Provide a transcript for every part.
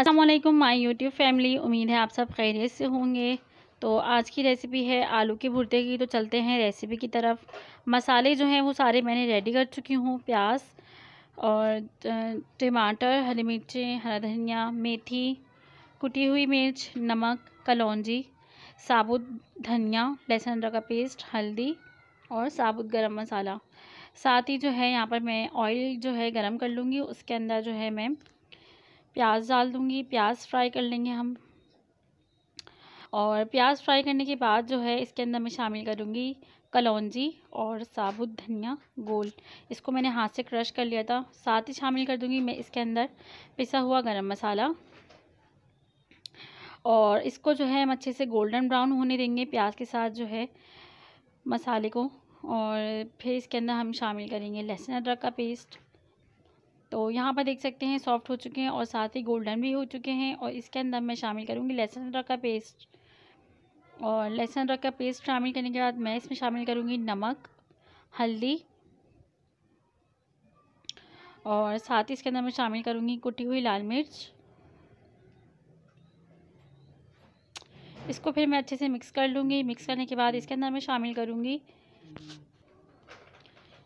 Aslam my YouTube family उम्मीद है आप सब खैरियत से होंगे तो आज की रेसिपी है आलू के भुरते की तो चलते हैं रेसिपी की तरफ मसाले जो हैं वो सारे मैंने रेडी कर चुकी हूँ प्याज और टमाटर हरी मिर्चें हरा धनिया मेथी कुटी हुई मिर्च नमक कलौजी साबुत धनिया लहसुन अदरक का पेस्ट हल्दी और साबुत गरम मसाला साथ ही जो है यहाँ पर मैं ऑयल जो है गरम कर लूँगी उसके अंदर जो है मैं प्याज डाल दूँगी प्याज फ्राई कर लेंगे हम और प्याज फ्राई करने के बाद जो है इसके अंदर मैं शामिल करूँगी कलौजी और साबुत धनिया गोल इसको मैंने हाथ से क्रश कर लिया था साथ ही शामिल कर दूँगी मैं इसके अंदर पिसा हुआ गरम मसाला और इसको जो है हम अच्छे से गोल्डन ब्राउन होने देंगे प्याज के साथ जो है मसाले को और फिर इसके अंदर हम शामिल करेंगे लहसुन अदरक का पेस्ट तो यहाँ पर देख सकते हैं सॉफ्ट हो चुके हैं और साथ ही गोल्डन भी हो चुके हैं और इसके अंदर मैं शामिल करूँगी लहसुन अदरक का पेस्ट और लहसुन अदरक का पेस्ट शामिल करने के बाद मैं इसमें शामिल करूँगी नमक हल्दी और साथ ही इसके अंदर मैं शामिल करूँगी कुटी हुई लाल मिर्च इसको फिर मैं अच्छे से मिक्स कर लूँगी मिक्स करने के बाद इसके अंदर मैं शामिल करूँगी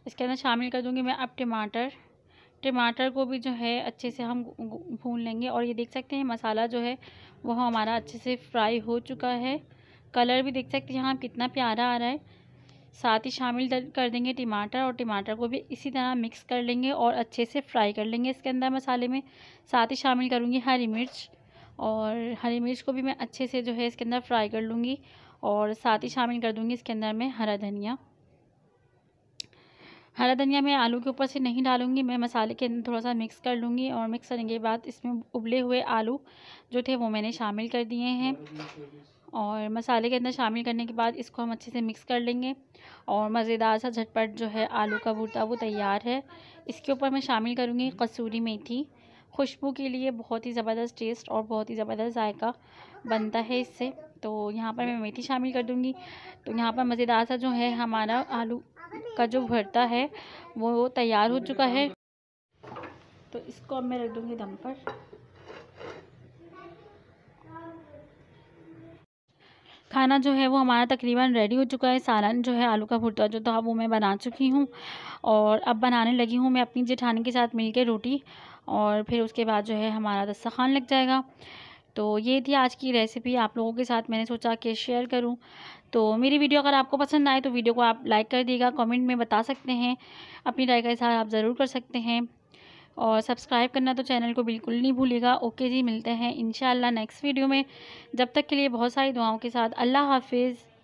इसके अंदर शामिल कर दूँगी मैं अब टमाटर टमाटर को भी जो है अच्छे से हम भून लेंगे और ये देख सकते हैं मसाला जो है वह हमारा अच्छे से फ्राई हो चुका है कलर भी देख सकते हैं यहाँ कितना प्यारा आ रहा है साथ ही शामिल कर देंगे टमाटर और टमाटर को भी इसी तरह मिक्स कर लेंगे और अच्छे से फ्राई कर लेंगे इसके अंदर मसाले में साथ ही शामिल करूँगी हरी मिर्च और हरी मिर्च को भी मैं अच्छे से जो है इसके अंदर फ्राई कर लूँगी और साथ ही शामिल कर दूँगी इसके अंदर मैं हरा धनिया हरा धनिया मैं आलू के ऊपर से नहीं डालूंगी मैं मसाले के अंदर थोड़ा सा मिक्स कर लूँगी और मिक्स करने के बाद इसमें उबले हुए आलू जो थे वो मैंने शामिल कर दिए हैं और मसाले के अंदर शामिल करने के बाद इसको हम अच्छे से मिक्स कर लेंगे और मज़ेदार सा झटपट जो है आलू का भुरता वो तैयार है इसके ऊपर मैं शामिल करूँगी कसूरी मेथी खुशबू के लिए बहुत ही ज़बरदस्त टेस्ट और बहुत ही ज़बरदस्त जायका बनता है इससे तो यहाँ पर मैं मेथी शामिल कर दूँगी तो यहाँ पर मज़ेदार सा जो है हमारा आलू का जो भरता है वो तैयार हो चुका है तो इसको अब मैं रख दूँगी दम पर खाना जो है वो हमारा तकरीबन रेडी हो चुका है सालन जो है आलू का भुरता जो था वो मैं बना चुकी हूँ और अब बनाने लगी हूँ मैं अपनी जेठानी के साथ मिलके रोटी और फिर उसके बाद जो है हमारा दस्तरखान लग जाएगा तो ये थी आज की रेसिपी आप लोगों के साथ मैंने सोचा कि शेयर करूं तो मेरी वीडियो अगर आपको पसंद आए तो वीडियो को आप लाइक कर दीजिएगा कमेंट में बता सकते हैं अपनी राय का इजहार आप ज़रूर कर सकते हैं और सब्सक्राइब करना तो चैनल को बिल्कुल नहीं भूलेगा ओके जी मिलते हैं इन नेक्स्ट वीडियो में जब तक के लिए बहुत सारी दुआओं के साथ अल्लाह हाफिज़